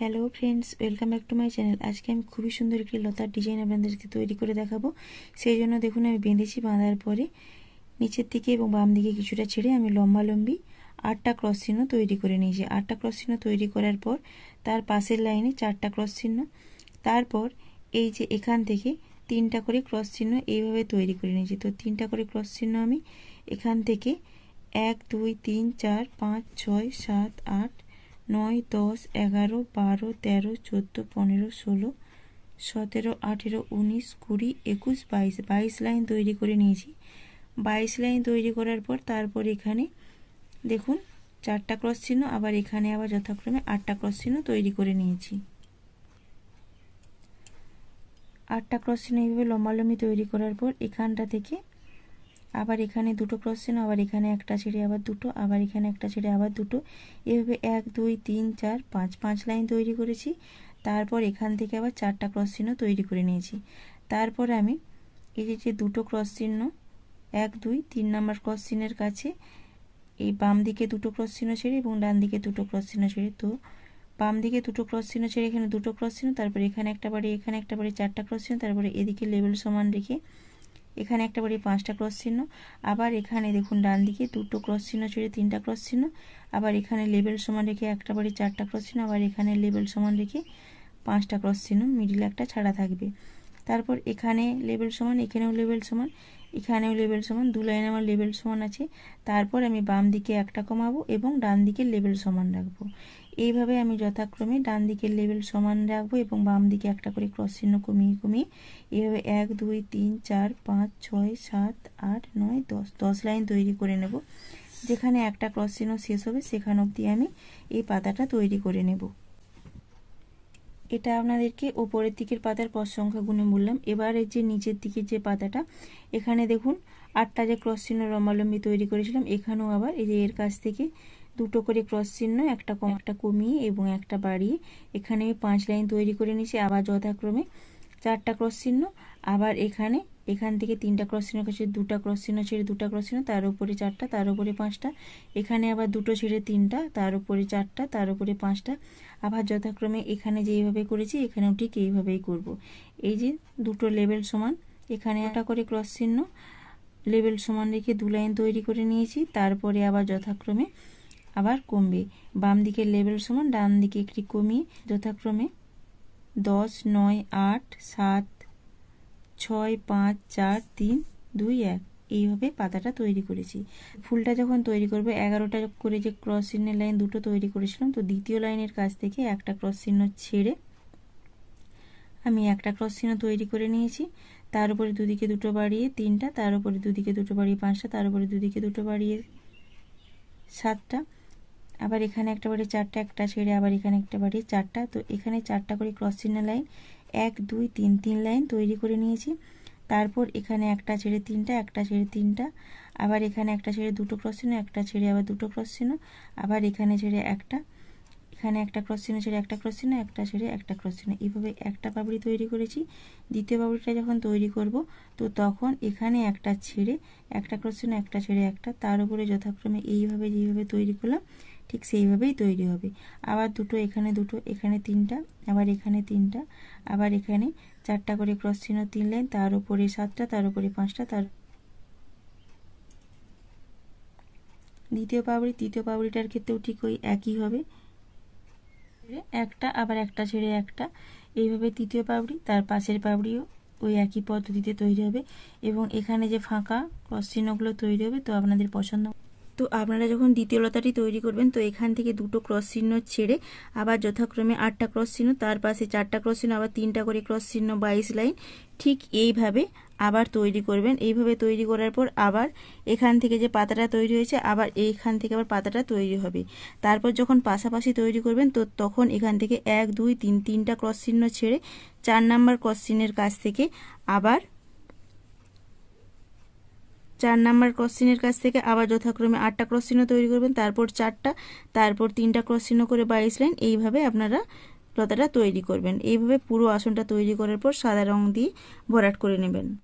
Hello friends welcome back to my channel আজকে আমি খুবই সুন্দর একটি লতার ডিজাইন আপনাদেরকে তৈরি করে দেখাবো সেই জন্য দেখুন আমি বেঁধেছি বাঁধার পরে নিচের দিকে এবং বাম দিকে কিছুটা ছেড়ে আমি লম্বালম্বি আটটা ক্রস চিহ্ন তৈরি করে নিয়েছি আটটা ক্রস চিহ্ন তৈরি করার পর তার পাশের লাইনে চারটা ক্রস চিহ্ন তারপর এই যে এখান থেকে তিনটা করে ক্রস চিহ্ন এইভাবে তৈরি করে নিয়েছি তো তিনটা করে ক্রস চিহ্ন আমি এখান থেকে এক দুই তিন চার পাঁচ ছয় সাত আট নয় দশ এগারো বারো তেরো চোদ্দো পনেরো ষোলো সতেরো আঠেরো উনিশ কুড়ি একুশ বাইশ বাইশ লাইন তৈরি করে নিয়েছি বাইশ লাইন তৈরি করার পর তারপর এখানে দেখুন চারটা ক্রস চিহ্ন আবার এখানে আবার যথাক্রমে আটটা ক্রস চিহ্ন তৈরি করে নিয়েছি আটটা ক্রস চিহ্ন এইভাবে লম্বালম্বি তৈরি করার পর এখানটা থেকে আবার এখানে দুটো ক্রস চিহ্ন আবার এখানে একটা ছেড়ে আবার দুটো আবার এখানে একটা ছেড়ে আবার দুটো এভাবে এক দুই তিন চার পাঁচ পাঁচ লাইন তৈরি করেছি তারপর এখান থেকে আবার চারটা ক্রস চিহ্ন তৈরি করে নিয়েছি তারপর আমি এই যে দুটো ক্রস চিহ্ন এক দুই তিন নম্বর ক্রস চিহ্নের কাছে এই বাম দিকে দুটো ক্রস চিহ্ন ছেড়ে এবং ডান দিকে দুটো ক্রস চিহ্ন ছেড়ে তো বাম দিকে দুটো ক্রস চিহ্ন ছেড়ে এখানে দুটো ক্রস চিহ্ন তারপরে এখানে একটা বাড়ি এখানে একটা বাড়ি চারটা ক্রস চিহ্ন তারপরে এদিকে লেভেল সমান রেখে এখানে একটা বাড়ি পাঁচটা ক্রস চিহ্ন আবার এখানে দেখুন ডান দিকে দুটো ক্রস চিহ্ন ছেড়ে তিনটা ক্রস চিহ্ন আবার এখানে লেবেল সমান রেখে একটা বাড়ি চারটা ক্রস চিহ্ন আবার এখানে লেবেল সমান রেখে পাঁচটা ক্রস চিহ্ন মিডিল একটা ছাড়া থাকবে তারপর এখানে লেবেল সমান এখানেও লেবেল সমান এখানেও লেবেল সমান দু লাইন আমার লেবেল সমান আছে তারপর আমি বাম দিকে একটা কমাবো এবং ডান দিকে লেবেল সমান রাখবো এইভাবে আমি যথাক্রমে ডান দিকের লেভেল সমান রাখবো এবং বাম দিকে একটা করে ক্রস চিহ্ন কমিয়ে কমিয়ে এইভাবে এক দুই তিন চার পাঁচ ছয় সাত আট নয় দশ দশ লাইন তৈরি করে নেব যেখানে একটা ক্রস চিহ্ন শেষ হবে সেখান অবধি আমি এই পাতাটা তৈরি করে নেব এটা আপনাদেরকে ওপরের দিকের পাতার পদ সংখ্যা গুণে বললাম এবারে যে নিচের দিকে যে পাতাটা এখানে দেখুন আটটা যে ক্রস চিহ্ন রমালম্বী তৈরি করেছিলাম এখানেও আবার এই যে এর কাছ থেকে দুটো করে ক্রস চিহ্ন একটা কম একটা কমিয়ে এবং একটা বাড়িয়ে এখানে আমি পাঁচ লাইন তৈরি করে নিয়েছি আবার যথাক্রমে চারটা ক্রস চিহ্ন আবার এখানে এখান থেকে তিনটা ক্রস চিহ্ন কাছে দুটা ক্রস চিহ্ন ছেড়ে দুটা ক্রস চিহ্ন তার উপরে চারটা তার উপরে পাঁচটা এখানে আবার দুটো ছেড়ে তিনটা তার উপরে চারটা তার উপরে পাঁচটা আবার যথাক্রমে এখানে যেইভাবে করেছি এখানেও ঠিক এইভাবেই করব। এই যে দুটো লেভেল সমান এখানে একটা করে ক্রস চিহ্ন লেভেল সমান রেখে দু লাইন তৈরি করে নিয়েছি তারপরে আবার যথাক্রমে আবার কমবে বাম দিকের লেভেল সমান ডান দিকে একটি কমিয়ে যথাক্রমে দশ নয় আট সাত ছয় পাঁচ চার তিন দুই এক এইভাবে পাতাটা তৈরি করেছি ফুলটা যখন তৈরি করবো এগারোটা করে যে ক্রস চিহ্নের লাইন দুটো তৈরি করেছিলাম তো দ্বিতীয় লাইনের কাছ থেকে একটা ক্রস চিহ্ন ছেড়ে আমি একটা ক্রস চিহ্ন তৈরি করে নিয়েছি তার উপরে দুদিকে দুটো বাড়িয়ে তিনটা তার উপরে দুদিকে দুটো বাড়িয়ে পাঁচটা তার উপরে দুদিকে দুটো বাড়িয়ে সাতটা আবার এখানে একটা বাড়ি চারটা একটা ছেড়ে আবার এখানে একটা বাড়ি চারটা তো এখানে চারটা করে ক্রস চিহ্ন লাইন এক দুই তিন তিন লাইন তৈরি করে নিয়েছি তারপর এখানে একটা ছেড়ে তিনটা একটা ছেড়ে তিনটা আবার এখানে একটা ছেড়ে দুটো ক্রস চিহ্ন একটা ছেড়ে আবার দুটো ক্রস চিহ্ন আবার এখানে ছেড়ে একটা এখানে একটা ক্রস চিহ্ন ছেড়ে একটা ক্রস চিহ্ন একটা ছেড়ে একটা ক্রস চিহ্ন এইভাবে একটা পাপড়ি তৈরি করেছি দ্বিতীয় পাপড়িটা যখন তৈরি করব তো তখন এখানে একটা ছেড়ে একটা ক্রস চিহ্ন একটা ছেড়ে একটা তার উপরে যথাক্রমে এইভাবে যেভাবে তৈরি করলাম ঠিক সেইভাবেই তৈরি হবে আবার দুটো এখানে দুটো এখানে তিনটা আবার এখানে তিনটা আবার এখানে চারটা করে ক্রস চিহ্ন তিন লাইন তার উপরে সাতটা তার উপরে পাঁচটা তার দ্বিতীয় পাবড়ি তৃতীয় পাবড়িটার ক্ষেত্রেও ঠিক ওই একই হবে ছেড়ে একটা আবার একটা ছেড়ে একটা এইভাবে তৃতীয় পাপড়ি তার পাশের পাপড়িও ওই একই পদ্ধতিতে তৈরি হবে এবং এখানে যে ফাঁকা ক্রস চিহ্নগুলো তৈরি হবে তো আপনাদের পছন্দ তো আপনারা যখন দ্বিতীয় লতাটি তৈরি করবেন তো এখান থেকে দুটো ক্রস চিহ্ন ছেড়ে আবার যথাক্রমে আটটা ক্রস চিহ্ন তার পাশে চারটা ক্রস চিহ্ন আবার তিনটা করে ক্রস চিহ্ন বাইশ লাইন ঠিক এইভাবে আবার তৈরি করবেন এইভাবে তৈরি করার পর আবার এখান থেকে যে পাতাটা তৈরি হয়েছে আবার এইখান থেকে আবার পাতাটা তৈরি হবে তারপর যখন পাশাপাশি তৈরি করবেন তো তখন এখান থেকে এক দুই তিন তিনটা ক্রস চিহ্ন ছেড়ে চার নাম্বার ক্রস চিহ্নের কাছ থেকে আবার চার নাম্বার ক্রসিনের কাছ থেকে আবার যথাক্রমে আটটা ক্রসচিহ্ন তৈরি করবেন তারপর চারটা তারপর তিনটা ক্রসচিহ্ন করে বাইশ লাইন এইভাবে আপনারা লতাটা তৈরি করবেন এইভাবে পুরো আসনটা তৈরি করার পর সাদা রং দিয়ে ভরাট করে নেবেন